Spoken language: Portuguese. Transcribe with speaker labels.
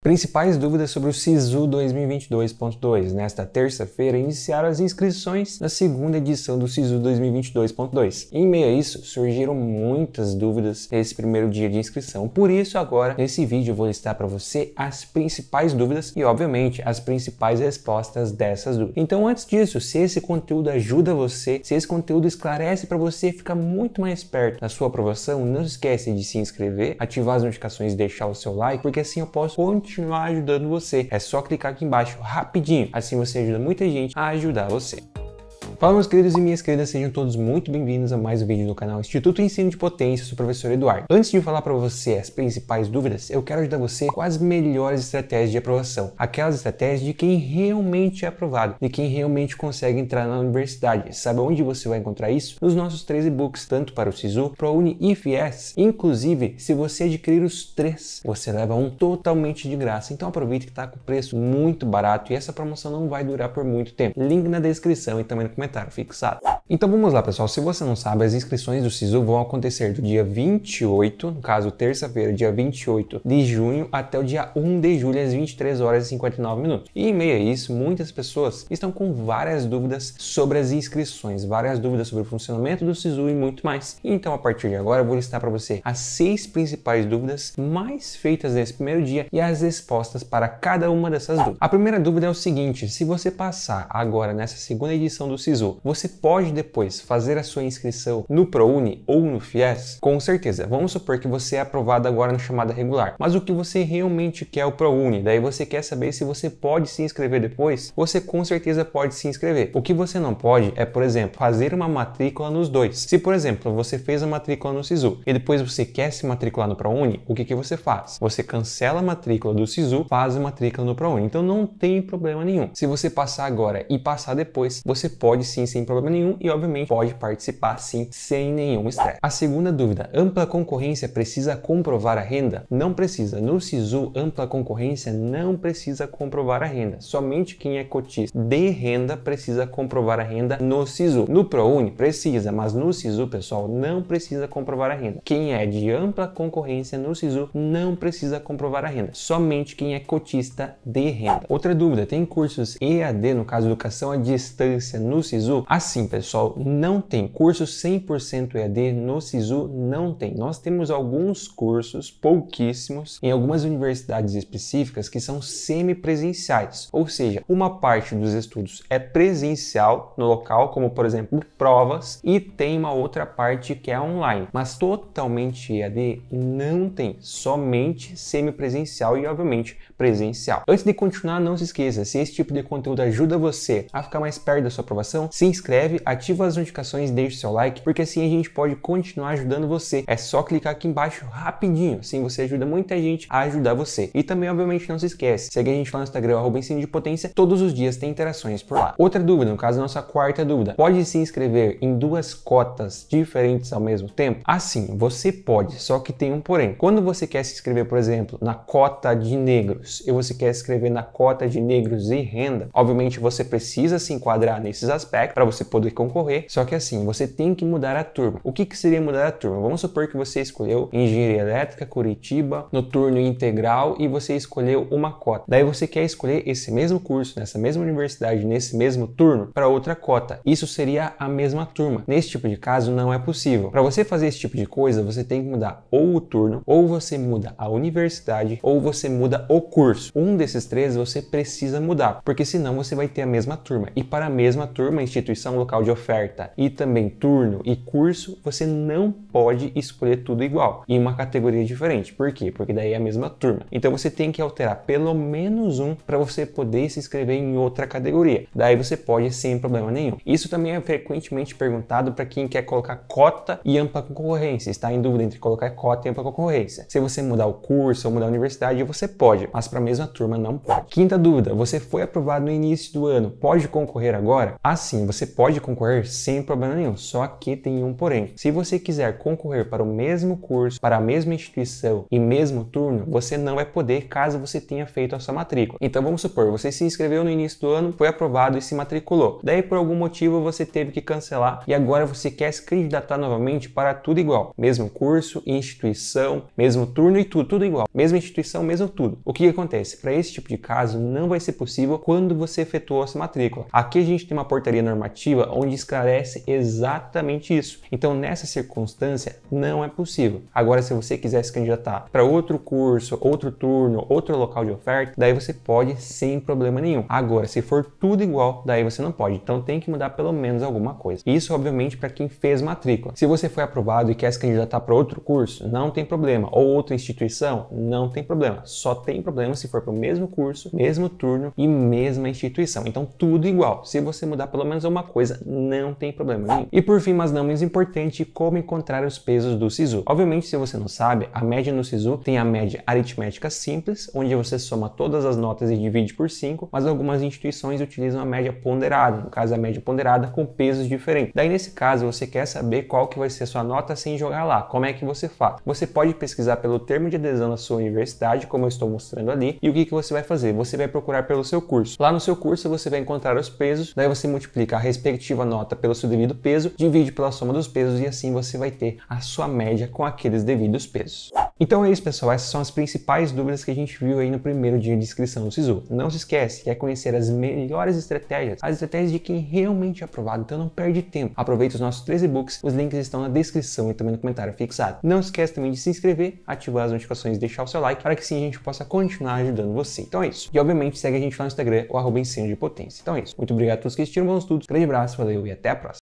Speaker 1: Principais dúvidas sobre o SISU 2022.2. Nesta terça-feira, iniciaram as inscrições na segunda edição do SISU 2022.2. Em meio a isso, surgiram muitas dúvidas nesse primeiro dia de inscrição. Por isso, agora, nesse vídeo, eu vou listar para você as principais dúvidas e, obviamente, as principais respostas dessas dúvidas. Então, antes disso, se esse conteúdo ajuda você, se esse conteúdo esclarece para você ficar muito mais perto da sua aprovação, não esquece de se inscrever, ativar as notificações e deixar o seu like, porque assim eu posso continuar continuar ajudando você. É só clicar aqui embaixo rapidinho, assim você ajuda muita gente a ajudar você. Fala meus queridos e minhas queridas, sejam todos muito bem-vindos a mais um vídeo do canal Instituto Ensino de Potência, sou o professor Eduardo. Antes de falar para você as principais dúvidas, eu quero ajudar você com as melhores estratégias de aprovação, aquelas estratégias de quem realmente é aprovado, de quem realmente consegue entrar na universidade. Sabe onde você vai encontrar isso? Nos nossos três e-books, tanto para o SISU, ProUni e FIES. Inclusive, se você adquirir os três, você leva um totalmente de graça. Então aproveite que está com preço muito barato e essa promoção não vai durar por muito tempo. Link na descrição e também no comentário comentário fixado. Então vamos lá, pessoal. Se você não sabe, as inscrições do SISU vão acontecer do dia 28, no caso terça-feira, dia 28 de junho, até o dia 1 de julho, às 23 horas e 59 minutos. E em meio a isso, muitas pessoas estão com várias dúvidas sobre as inscrições, várias dúvidas sobre o funcionamento do SISU e muito mais. Então, a partir de agora, eu vou listar para você as seis principais dúvidas mais feitas nesse primeiro dia e as respostas para cada uma dessas dúvidas. A primeira dúvida é o seguinte: se você passar agora nessa segunda edição do SISU, você pode depois fazer a sua inscrição no ProUni ou no FIES, com certeza, vamos supor que você é aprovado agora na chamada regular, mas o que você realmente quer é o ProUni, daí você quer saber se você pode se inscrever depois, você com certeza pode se inscrever. O que você não pode é, por exemplo, fazer uma matrícula nos dois. Se, por exemplo, você fez a matrícula no SISU e depois você quer se matricular no ProUni, o que, que você faz? Você cancela a matrícula do SISU, faz a matrícula no ProUni. Então não tem problema nenhum. Se você passar agora e passar depois, você pode sim sem problema nenhum e obviamente, pode participar sim sem nenhum estresse. A segunda dúvida: ampla concorrência precisa comprovar a renda? Não precisa. No SISU, ampla concorrência não precisa comprovar a renda. Somente quem é cotista de renda precisa comprovar a renda no SISU. No ProUni precisa, mas no SISU, pessoal, não precisa comprovar a renda. Quem é de ampla concorrência no SISU não precisa comprovar a renda. Somente quem é cotista de renda. Outra dúvida: tem cursos EAD, no caso educação à distância no SISU? Assim, pessoal não tem. Curso 100% EAD no SISU não tem. Nós temos alguns cursos, pouquíssimos, em algumas universidades específicas que são semipresenciais, ou seja, uma parte dos estudos é presencial no local, como por exemplo provas, e tem uma outra parte que é online, mas totalmente EAD não tem, somente semipresencial e obviamente presencial. Antes de continuar, não se esqueça, se esse tipo de conteúdo ajuda você a ficar mais perto da sua aprovação, se inscreve, ativa ativa as notificações, deixe seu like, porque assim a gente pode continuar ajudando você. É só clicar aqui embaixo rapidinho, assim você ajuda muita gente a ajudar você. E também, obviamente, não se esquece, segue a gente lá no Instagram, arroba de potência, todos os dias tem interações por lá. Outra dúvida, no caso, nossa quarta dúvida, pode se inscrever em duas cotas diferentes ao mesmo tempo? Assim, você pode, só que tem um porém. Quando você quer se inscrever, por exemplo, na cota de negros e você quer se inscrever na cota de negros e renda, obviamente você precisa se enquadrar nesses aspectos para você poder concorrer, só que assim, você tem que mudar a turma. O que, que seria mudar a turma? Vamos supor que você escolheu Engenharia Elétrica, Curitiba, no turno Integral e você escolheu uma cota. Daí você quer escolher esse mesmo curso, nessa mesma universidade, nesse mesmo turno, para outra cota. Isso seria a mesma turma. Nesse tipo de caso, não é possível. Para você fazer esse tipo de coisa, você tem que mudar ou o turno, ou você muda a universidade, ou você muda o curso. Um desses três você precisa mudar, porque senão você vai ter a mesma turma. E para a mesma turma, instituição, local de oferta e também turno e curso, você não pode escolher tudo igual em uma categoria diferente. Por quê? Porque daí é a mesma turma. Então você tem que alterar pelo menos um para você poder se inscrever em outra categoria. Daí você pode sem problema nenhum. Isso também é frequentemente perguntado para quem quer colocar cota e ampla concorrência. Está em dúvida entre colocar cota e ampla concorrência. Se você mudar o curso ou mudar a universidade, você pode, mas para a mesma turma não pode. Quinta dúvida: você foi aprovado no início do ano, pode concorrer agora? Assim, você pode concorrer concorrer sem problema nenhum. Só que tem um porém. Se você quiser concorrer para o mesmo curso, para a mesma instituição e mesmo turno, você não vai poder caso você tenha feito a sua matrícula. Então vamos supor, você se inscreveu no início do ano, foi aprovado e se matriculou. Daí por algum motivo você teve que cancelar e agora você quer se candidatar novamente para tudo igual. Mesmo curso, instituição, mesmo turno e tudo, tudo igual. Mesma instituição, mesmo tudo. O que acontece? Para esse tipo de caso não vai ser possível quando você efetuou a sua matrícula. Aqui a gente tem uma portaria normativa onde esclarece exatamente isso. Então, nessa circunstância, não é possível. Agora, se você quiser se candidatar para outro curso, outro turno, outro local de oferta, daí você pode sem problema nenhum. Agora, se for tudo igual, daí você não pode. Então, tem que mudar pelo menos alguma coisa. Isso, obviamente, para quem fez matrícula. Se você foi aprovado e quer se candidatar para outro curso, não tem problema. Ou outra instituição, não tem problema. Só tem problema se for para o mesmo curso, mesmo turno e mesma instituição. Então, tudo igual. Se você mudar pelo menos uma coisa, não tem problema nenhum. E por fim, mas não menos importante, como encontrar os pesos do SISU. Obviamente, se você não sabe, a média no SISU tem a média aritmética simples, onde você soma todas as notas e divide por 5, mas algumas instituições utilizam a média ponderada, no caso a média ponderada com pesos diferentes. Daí nesse caso, você quer saber qual que vai ser a sua nota sem jogar lá. Como é que você faz? Você pode pesquisar pelo termo de adesão da sua universidade, como eu estou mostrando ali, e o que, que você vai fazer? Você vai procurar pelo seu curso. Lá no seu curso você vai encontrar os pesos, daí você multiplica a respectiva nota nota pelo seu devido peso, divide pela soma dos pesos e assim você vai ter a sua média com aqueles devidos pesos. Então é isso, pessoal. Essas são as principais dúvidas que a gente viu aí no primeiro dia de inscrição do SISU. Não se esquece, quer é conhecer as melhores estratégias, as estratégias de quem realmente é aprovado, então não perde tempo. Aproveite os nossos 13 books os links estão na descrição e também no comentário fixado. Não esquece também de se inscrever, ativar as notificações e deixar o seu like para que sim a gente possa continuar ajudando você. Então é isso. E obviamente segue a gente lá no Instagram, o arroba de potência. Então é isso. Muito obrigado a todos que assistiram, bons estudos, grande abraço, valeu e até a próxima.